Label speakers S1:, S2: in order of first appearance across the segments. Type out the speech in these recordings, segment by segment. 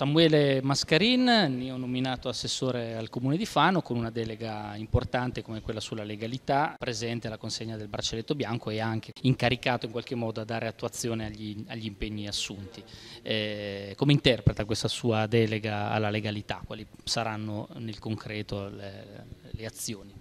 S1: Samuele Mascarin, nominato assessore al comune di Fano con una delega importante come quella sulla legalità, presente alla consegna del braccialetto bianco e anche incaricato in qualche modo a dare attuazione agli, agli impegni assunti. Eh, come interpreta questa sua delega alla legalità? Quali saranno nel concreto le, le azioni?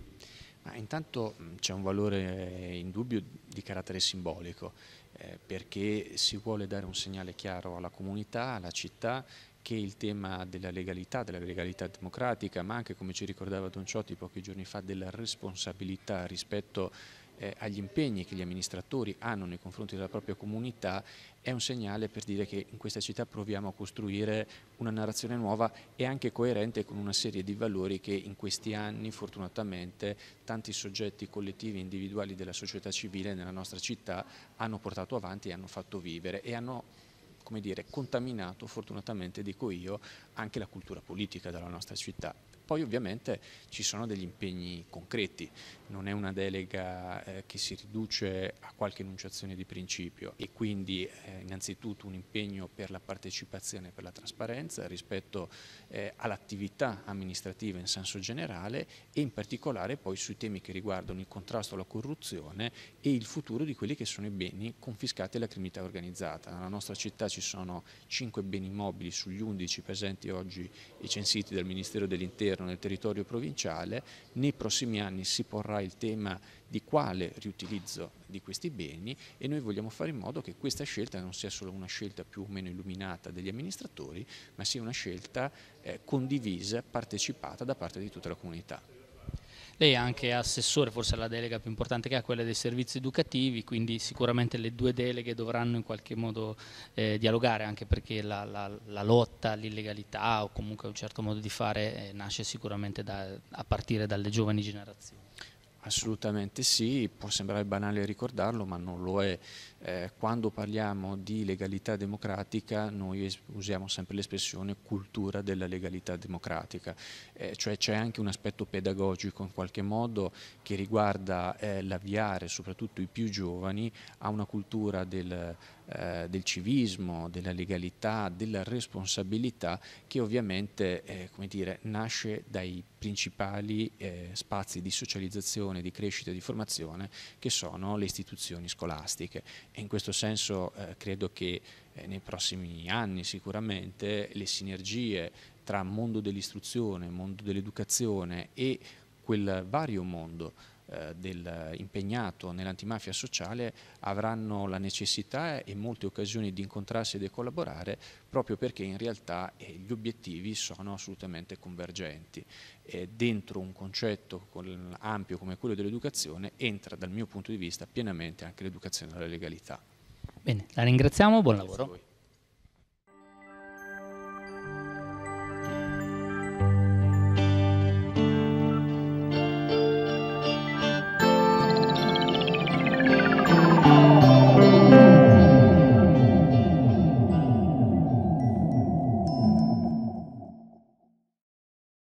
S2: Ma intanto
S1: c'è un valore indubbio
S2: di carattere simbolico eh, perché si vuole dare un segnale chiaro alla comunità, alla città che il tema della legalità, della legalità democratica, ma anche come ci ricordava Don Ciotti pochi giorni fa, della responsabilità rispetto eh, agli impegni che gli amministratori hanno nei confronti della propria comunità è un segnale per dire che in questa città proviamo a costruire una narrazione nuova e anche coerente con una serie di valori che in questi anni fortunatamente tanti soggetti collettivi e individuali della società civile nella nostra città hanno portato avanti e hanno fatto vivere e hanno come dire, contaminato, fortunatamente dico io, anche la cultura politica della nostra città. Poi ovviamente ci sono degli impegni concreti, non è una delega eh, che si riduce a qualche enunciazione di principio e quindi eh, innanzitutto un impegno per la partecipazione e per la trasparenza rispetto eh, all'attività amministrativa in senso generale e in particolare poi sui temi che riguardano il contrasto alla corruzione e il futuro di quelli che sono i beni confiscati alla criminalità organizzata. Nella nostra città ci sono 5 beni immobili sugli 11 presenti oggi e censiti dal Ministero dell'Interno all'interno del territorio provinciale, nei prossimi anni si porrà il tema di quale riutilizzo di questi beni e noi vogliamo fare in modo che questa scelta non sia solo una scelta più o meno illuminata degli amministratori, ma sia una scelta eh, condivisa, partecipata da parte di tutta la comunità.
S1: Lei è anche assessore, forse la delega più importante che ha, quella dei servizi educativi, quindi sicuramente le due deleghe dovranno in qualche modo eh, dialogare, anche perché la, la, la lotta all'illegalità o comunque un certo modo di fare eh, nasce sicuramente da, a partire dalle giovani generazioni. Assolutamente sì, può sembrare banale ricordarlo, ma non lo è. Eh, quando
S2: parliamo di legalità democratica noi usiamo sempre l'espressione cultura della legalità democratica, eh, cioè c'è anche un aspetto pedagogico in qualche modo che riguarda eh, l'avviare soprattutto i più giovani a una cultura del eh, del civismo, della legalità, della responsabilità che ovviamente eh, dire, nasce dai principali eh, spazi di socializzazione, di crescita e di formazione che sono le istituzioni scolastiche e in questo senso eh, credo che eh, nei prossimi anni sicuramente le sinergie tra mondo dell'istruzione, mondo dell'educazione e quel vario mondo eh, del, impegnato nell'antimafia sociale avranno la necessità e molte occasioni di incontrarsi e di collaborare proprio perché in realtà eh, gli obiettivi sono assolutamente convergenti. Eh, dentro un concetto ampio come quello dell'educazione entra dal mio punto di vista pienamente anche l'educazione alla legalità.
S1: Bene, la ringraziamo, buon lavoro.